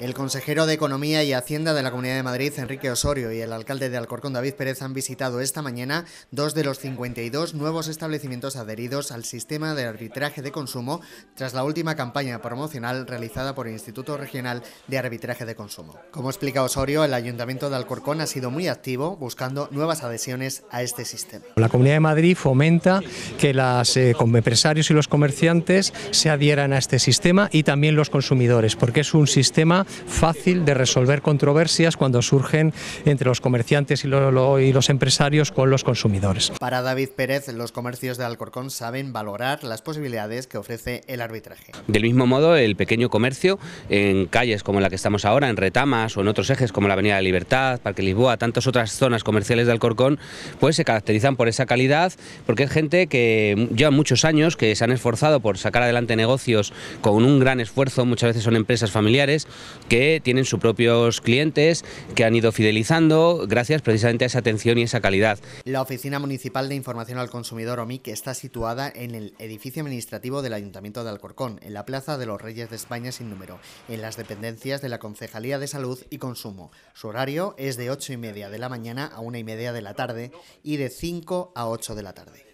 El consejero de Economía y Hacienda de la Comunidad de Madrid, Enrique Osorio, y el alcalde de Alcorcón, David Pérez, han visitado esta mañana dos de los 52 nuevos establecimientos adheridos al sistema de arbitraje de consumo tras la última campaña promocional realizada por el Instituto Regional de Arbitraje de Consumo. Como explica Osorio, el Ayuntamiento de Alcorcón ha sido muy activo buscando nuevas adhesiones a este sistema. La Comunidad de Madrid fomenta que los eh, empresarios y los comerciantes se adhieran a este sistema y también los consumidores porque es un sistema fácil de resolver controversias cuando surgen entre los comerciantes y, y los empresarios con los consumidores. Para David Pérez, los comercios de Alcorcón saben valorar las posibilidades que ofrece el arbitraje. Del mismo modo, el pequeño comercio en calles como la que estamos ahora, en Retamas o en otros ejes como la Avenida de Libertad, Parque Lisboa, tantas otras zonas comerciales de Alcorcón, pues se caracterizan por esa calidad, porque es gente que lleva muchos años, que se han esforzado por sacar adelante negocios con un gran esfuerzo, muchas veces son empresas familiares que tienen sus propios clientes, que han ido fidelizando gracias precisamente a esa atención y esa calidad. La Oficina Municipal de Información al Consumidor, OMIC, está situada en el edificio administrativo del Ayuntamiento de Alcorcón, en la Plaza de los Reyes de España sin número, en las dependencias de la Concejalía de Salud y Consumo. Su horario es de 8 y media de la mañana a 1 y media de la tarde y de 5 a 8 de la tarde.